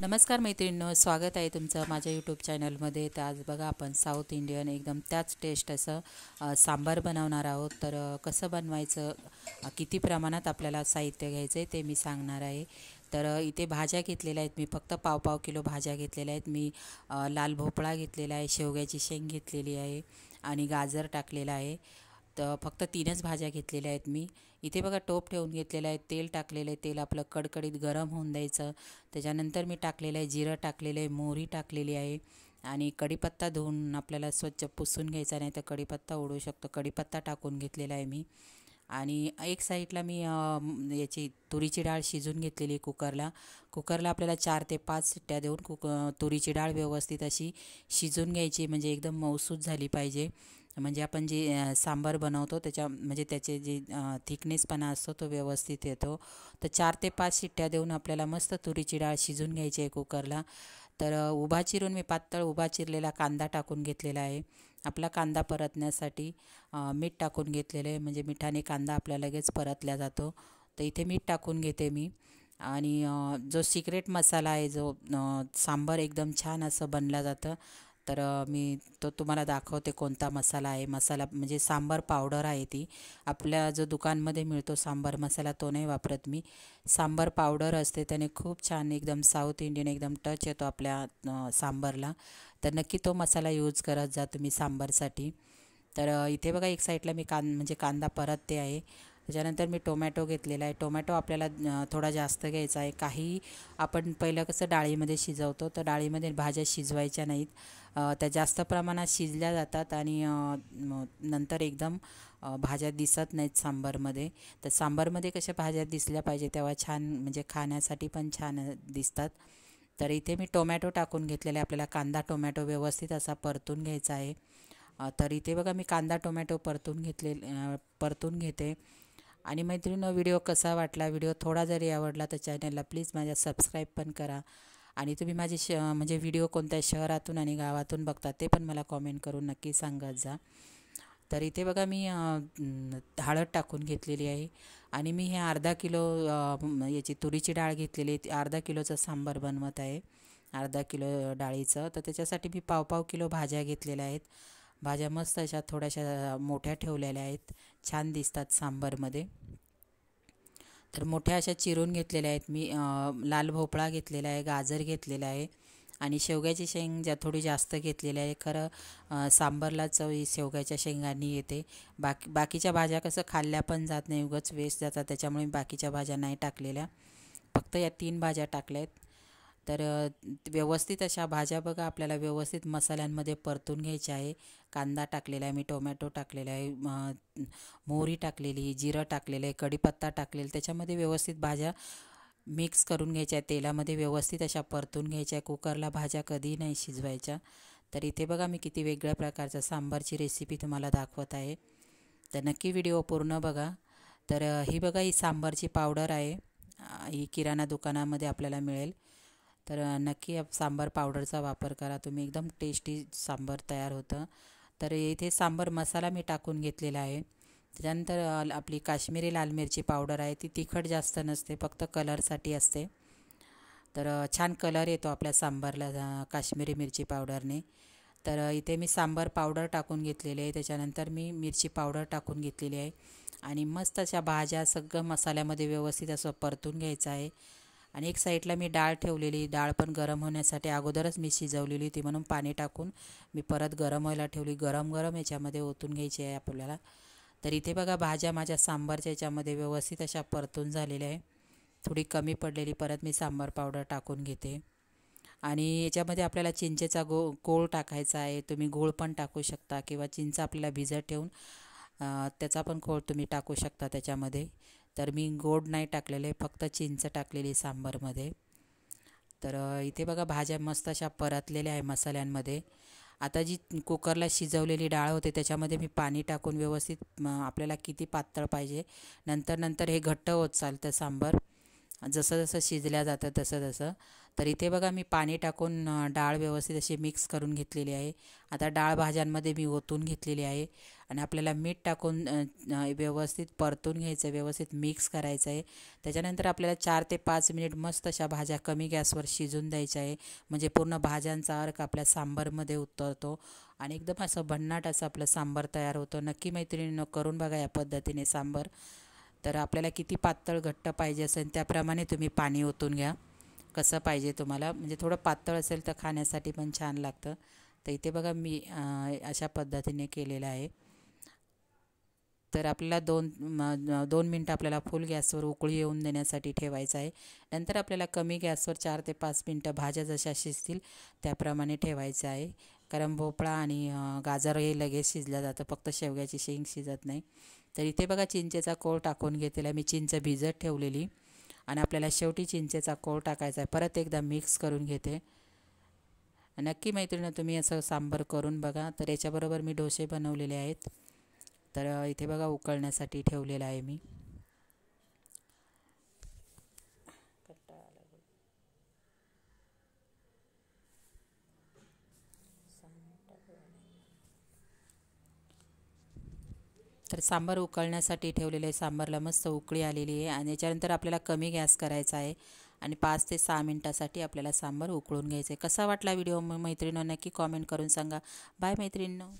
नमस्कार मैत्रिणींनो स्वागत आहे तुमचं माझ्या यूट्यूब चॅनलमध्ये तर आज बघा आपण साऊथ इंडियन एकदम त्याच टेस्ट असं सांबार बनवणार आहोत तर कसं बनवायचं किती प्रमाणात आपल्याला साहित्य घ्यायचं आहे ते मी सांगणार आहे तर इथे भाज्या घेतलेल्या आहेत मी फक्त पाव पाव किलो भाज्या घेतलेल्या आहेत मी लाल भोपळा घेतलेला आहे शेवग्याची शेंग घेतलेली आहे आणि गाजर टाकलेला आहे तर फक्त तीनच भाज्या घेतलेल्या आहेत मी इथे बघा टोप ठेवून घेतलेलं आहे तेल टाकलेलं आहे तेल आपलं कडकडीत गरम होऊन द्यायचं त्याच्यानंतर मी टाकलेलं आहे जिरं टाकलेलं आहे मोहरी टाकलेली आहे आणि कडीपत्ता धुवून आपल्याला स्वच्छ पुसून घ्यायचा नाही तर कडीपत्ता उडू शकतो कडीपत्ता टाकून घेतलेला आहे मी आणि एक साईडला मी याची तुरीची डाळ शिजून घेतलेली कुकरला कुकरला आपल्याला चार ते पाच सिट्ट्या देऊन कुक तुरीची डाळ व्यवस्थित अशी शिजून घ्यायची म्हणजे एकदम मौसूद झाली पाहिजे म्हणजे आपण जे सांबार बनवतो त्याच्या म्हणजे त्याचे जे थिकनेसपणा असतो तो व्यवस्थित येतो तर चार ते पाच शिट्ट्या देऊन आपल्याला मस्त तुरीची डाळ शिजून घ्यायची आहे कुकरला तर उभा चिरून मी पातळ उभा चिरलेला कांदा टाकून घेतलेला आहे आपला कांदा परतण्यासाठी मीठ टाकून घेतलेलं आहे म्हणजे मिठाने कांदा आपल्या लगेच परतला जातो तर इथे मीठ टाकून घेते मी आणि जो सिक्रेट मसाला आहे जो सांबर एकदम छान असं बनला जातं तर मी तो तुम्हाला दाखवते कोणता मसाला आहे मसाला म्हणजे सांबार पावडर आहे ती आपल्या जो दुकानमध्ये मिळतो सांबार मसाला तो नाही वापरत मी सांबार पावडर असते त्याने खूप छान एकदम साऊथ इंडियन एकदम टच येतो आपल्या सांबारला तर नक्की तो मसाला यूज करत जा तुम्ही सांबारसाठी तर इथे बघा एक साईडला मी कां म्हणजे कांदा परत ते आहे त्याच्यानंतर मी टोमॅटो घेतलेला आहे टोमॅटो आपल्याला थोडा जास्त घ्यायचा आहे काही आपण पहिलं कसं डाळीमध्ये शिजवतो तर डाळीमध्ये भाज्या शिजवायच्या नाहीत त्या जास्त प्रमाणात शिजल्या जातात आणि नंतर एकदम भाज्या दिसत नाहीत सांबारमध्ये तर सांबारमध्ये कशा भाज्या दिसल्या पाहिजे तेव्हा छान म्हणजे खाण्यासाठी पण छान दिसतात तर इथे मी टोमॅटो टाकून घेतलेले आहे आपल्याला कांदा टोमॅटो व्यवस्थित असा परतून घ्यायचा आहे तर इथे बघा मी कांदा टोमॅटो परतून घेतले परतून घेते आणि मैत्रिणीनं व्हिडिओ कसा वाटला व्हिडिओ थोडा जरी आवडला तर चॅनलला प्लीज माझ्या सबस्क्राईब पण करा आणि तुम्ही माझे श म्हणजे व्हिडिओ कोणत्या शहरातून आणि गावातून बघता ते पण मला कॉमेंट करून नक्की सांगत जा तर इथे बघा मी हळद टाकून घेतलेली आहे आणि मी हे अर्धा किलो याची तुरीची डाळ घेतलेली आहे अर्धा किलोचं सांबर बनवत आहे अर्धा किलो डाळीचं तर त्याच्यासाठी मी पाव पाव किलो भाज्या घेतलेल्या आहेत भाज्या मस्त अशा थोड्याशा मोठ्या ठेवलेल्या आहेत छान दिसतात सांबरमध्ये तर मोठ्या अशा चिरून घेतलेल्या आहेत मी लाल भोपळा घेतलेला आहे गाजर घेतलेला आहे आणि शेवग्याची शेंग ज्या थोडी जास्त घेतलेली आहे खरं सांबरला चव ही शेवग्याच्या शेंगांनी येते बाकी बाकीच्या भाज्या कसं खाल्ल्या पण जात नाही उगच वेस्ट जातात त्याच्यामुळे बाकीच्या भाज्या नाही टाकलेल्या फक्त या तीन भाज्या टाकल्या आहेत तर व्यवस्थित अशा भाज्या बघा आपल्याला व्यवस्थित मसाल्यांमध्ये परतून घ्यायच्या आहे कांदा टाकलेला आहे मी टोमॅटो टाकलेला आहे मोहरी टाकलेली जिरं टाकलेलं आहे कढीपत्ता टाकलेला त्याच्यामध्ये व्यवस्थित भाज्या मिक्स करून घ्यायच्या तेलामध्ये व्यवस्थित अशा परतून घ्यायच्या कुकरला भाज्या कधीही नाही शिजवायच्या तर इथे बघा मी किती वेगळ्या प्रकारचा सांबारची रेसिपी तुम्हाला दाखवत आहे तर नक्की व्हिडिओ पूर्ण बघा तर ही बघा ही सांबारची पावडर आहे ही किराणा दुकानामध्ये आपल्याला मिळेल तर नक्की सांबार पावडरचा वापर करा तुम्ही एकदम टेस्टी सांबार तयार होतं तर इथे सांबर मसाला मी टाकून घेतलेला आहे त्याच्यानंतर आपली काश्मीरी लाल मिरची पावडर आहे ती तिखट जास्त नसते फक्त कलरसाठी असते तर छान कलर येतो आपल्या सांबारला काश्मीरी मिरची पावडरने तर इथे मी सांबार पावडर टाकून घेतलेली आहे त्याच्यानंतर मी मिरची पावडर टाकून घेतलेली आहे आणि मस्त अशा भाज्या सगळं मसाल्यामध्ये व्यवस्थित असं परतून घ्यायचं आहे आणि एक साईडला मी डाळ ठेवलेली डाळ पण गरम होण्यासाठी अगोदरच मी शिजवलेली होती म्हणून पाणी टाकून मी परत गरम व्हायला ठेवली गरम गरम याच्यामध्ये ओतून घ्यायची आहे आपल्याला तर इथे बघा भाज्या माझ्या सांबारच्या याच्यामध्ये व्यवस्थित अशा परतून झालेल्या आहे थोडी कमी पडलेली परत मी सांबार पावडर टाकून घेते आणि याच्यामध्ये आपल्याला चिंचेचा गो गोळ टाकायचा आहे तुम्ही गोळ पण टाकू शकता किंवा चिंच आपल्याला भिजत ठेवून त्याचा पण खोळ तुम्ही टाकू शकता त्याच्यामध्ये तर मी गोड नाही टाकलेले फक्त चिंच टाकलेली सांबरमध्ये तर इथे बघा भाज्या मस्त अशा परतलेल्या आहे मसाल्यांमध्ये आता जी कुकरला शिजवलेली डाळ होते त्याच्यामध्ये मी पाणी टाकून व्यवस्थित आपल्याला किती पातळ पाहिजे नंतर नंतर हे घट्ट होत चालतं सांबर जसं जसं शिजल्या जातं तसं तसं तर इथे बघा मी पाणी टाकून डाळ व्यवस्थित अशी मिक्स करून घेतलेली आहे आता डाळ भाज्यांमध्ये मी ओतून घेतलेली आहे आणि आपल्याला मीठ टाकून व्यवस्थित परतून घ्यायचं आहे व्यवस्थित मिक्स करायचं आहे त्याच्यानंतर आपल्याला चार ते पाच मिनिट मस्त अशा भाज्या कमी गॅसवर शिजून द्यायच्या आहे म्हणजे पूर्ण भाज्यांचा अर्क आपल्या सांबरमध्ये उतरतो आणि एकदम असं भन्नाट असं आपलं सांबर तयार होतो नक्की मैत्रिणीनं करून बघा या पद्धतीने सांबर तर आपल्याला किती पातळ घट्ट पाहिजे असेल त्याप्रमाणे तुम्ही पाणी ओतून घ्या कसं पाहिजे तुम्हाला म्हणजे थोडं पातळ असेल तर खाण्यासाठी पण छान लागतं तर इथे बघा मी अशा पद्धतीने केलेलं आहे तर आपल्याला दोन दोन मिनटं आपल्याला फुल गॅसवर उकळी येऊन देण्यासाठी ठेवायचं आहे नंतर आपल्याला कमी गॅसवर चार ते पाच मिनटं भाज्या जशा शिजतील त्याप्रमाणे ठेवायचं आहे कारण भोपळा आणि गाजर हे लगेच शिजलं जातं फक्त शेवग्याची शेंग शिजत नाही तर इथे बघा चिंचेचा कोळ टाकून घेतलेला मी चिंच भिजत ठेवलेली आणि आपल्याला शेवटी चिंचेचा कोळ टाकायचा आहे परत एकदा मिक्स करून घेते नक्की मैत्रिणी तुम्ही असं सांबर करून बघा तर याच्याबरोबर मी डोसे बनवलेले आहेत तर इथे बघा उकळण्यासाठी ठेवलेला आहे मी तर सांबार उकळण्यासाठी ठेवलेलं आहे सांबारला मस्त उकळी आलेली आहे आणि याच्यानंतर आपल्याला कमी गॅस करायचा आहे आणि पाच ते सहा मिनटासाठी आपल्याला सांबार उकळून घ्यायचं आहे कसा वाटला व्हिडिओ मैत्रिणींना नक्की कॉमेंट करून सांगा बाय मैत्रिणींनो